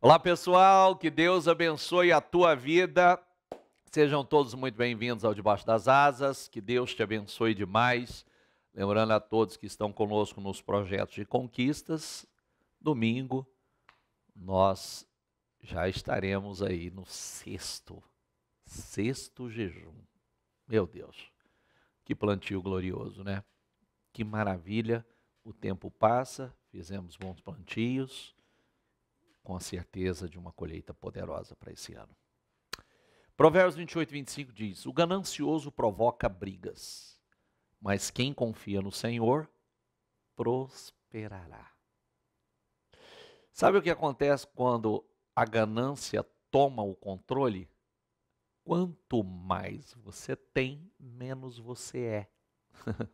Olá pessoal, que Deus abençoe a tua vida. Sejam todos muito bem-vindos ao Debaixo das Asas, que Deus te abençoe demais. Lembrando a todos que estão conosco nos projetos de conquistas, domingo nós já estaremos aí no sexto, sexto jejum. Meu Deus, que plantio glorioso, né? Que maravilha, o tempo passa, fizemos bons plantios com a certeza de uma colheita poderosa para esse ano. Provérbios 28, 25 diz: O ganancioso provoca brigas, mas quem confia no Senhor prosperará. Sabe o que acontece quando a ganância toma o controle? Quanto mais você tem, menos você é.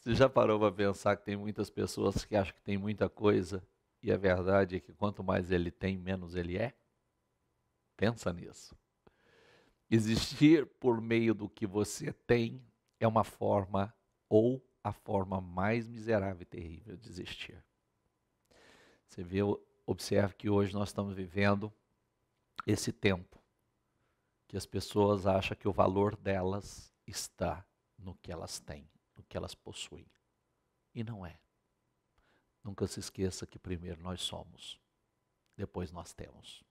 você já parou para pensar que tem muitas pessoas que acham que tem muita coisa e a verdade é que quanto mais ele tem, menos ele é. Pensa nisso. Existir por meio do que você tem é uma forma ou a forma mais miserável e terrível de existir. Você vê, observe que hoje nós estamos vivendo esse tempo que as pessoas acham que o valor delas está no que elas têm, no que elas possuem. E não é. Nunca se esqueça que primeiro nós somos, depois nós temos.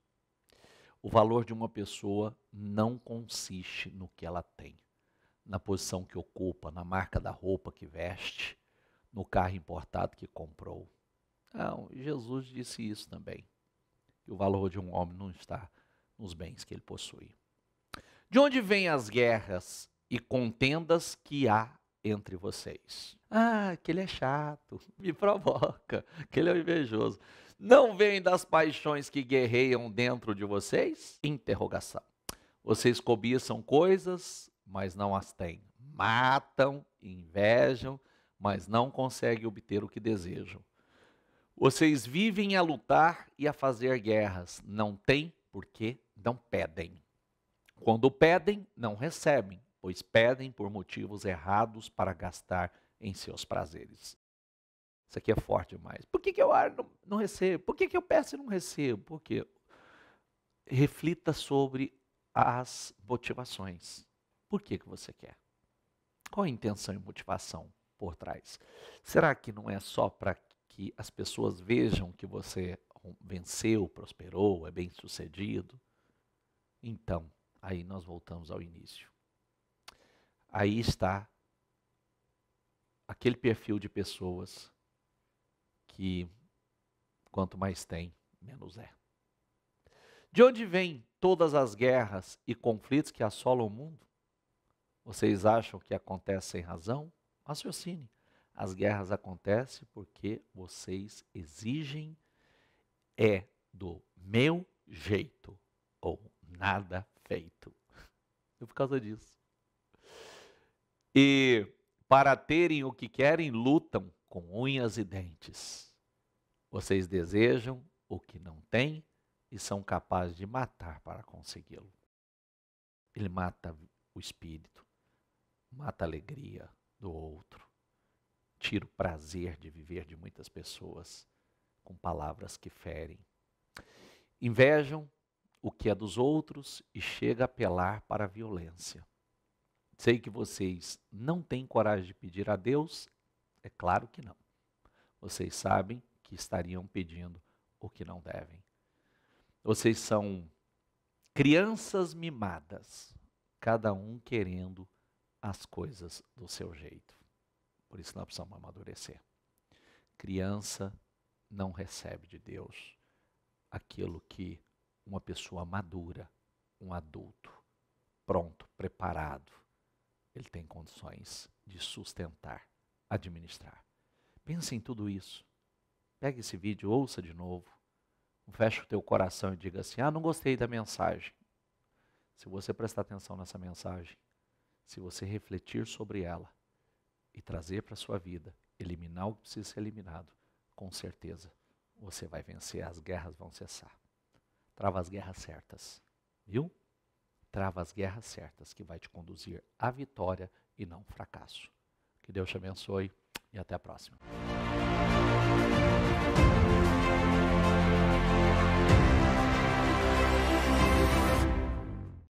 O valor de uma pessoa não consiste no que ela tem, na posição que ocupa, na marca da roupa que veste, no carro importado que comprou. Não, Jesus disse isso também. Que o valor de um homem não está nos bens que ele possui. De onde vêm as guerras e contendas que há entre vocês. Ah, que ele é chato, me provoca, que ele é invejoso. Não vem das paixões que guerreiam dentro de vocês? Interrogação. Vocês cobiçam coisas, mas não as têm. Matam, invejam, mas não conseguem obter o que desejam. Vocês vivem a lutar e a fazer guerras. Não têm porque não pedem. Quando pedem, não recebem pois pedem por motivos errados para gastar em seus prazeres. Isso aqui é forte demais. Por que, que eu não, não recebo? Por que, que eu peço e não recebo? Porque reflita sobre as motivações. Por que, que você quer? Qual a intenção e motivação por trás? Será que não é só para que as pessoas vejam que você venceu, prosperou, é bem sucedido? Então, aí nós voltamos ao início aí está aquele perfil de pessoas que quanto mais tem, menos é. De onde vêm todas as guerras e conflitos que assolam o mundo? Vocês acham que acontece sem razão? Raciocine. As guerras acontecem porque vocês exigem é do meu jeito ou nada feito. E por causa disso, e para terem o que querem, lutam com unhas e dentes. Vocês desejam o que não têm e são capazes de matar para consegui-lo. Ele mata o espírito, mata a alegria do outro, tira o prazer de viver de muitas pessoas com palavras que ferem. Invejam o que é dos outros e chega a apelar para a violência. Sei que vocês não têm coragem de pedir a Deus? É claro que não. Vocês sabem que estariam pedindo o que não devem. Vocês são crianças mimadas, cada um querendo as coisas do seu jeito. Por isso nós precisamos amadurecer. Criança não recebe de Deus aquilo que uma pessoa madura, um adulto, pronto, preparado, ele tem condições de sustentar, administrar. Pense em tudo isso. Pega esse vídeo, ouça de novo. Fecha o teu coração e diga assim: Ah, não gostei da mensagem. Se você prestar atenção nessa mensagem, se você refletir sobre ela e trazer para a sua vida, eliminar o que precisa ser eliminado, com certeza você vai vencer, as guerras vão cessar. Trava as guerras certas, viu? trava as guerras certas que vai te conduzir à vitória e não ao fracasso. Que Deus te abençoe e até a próxima.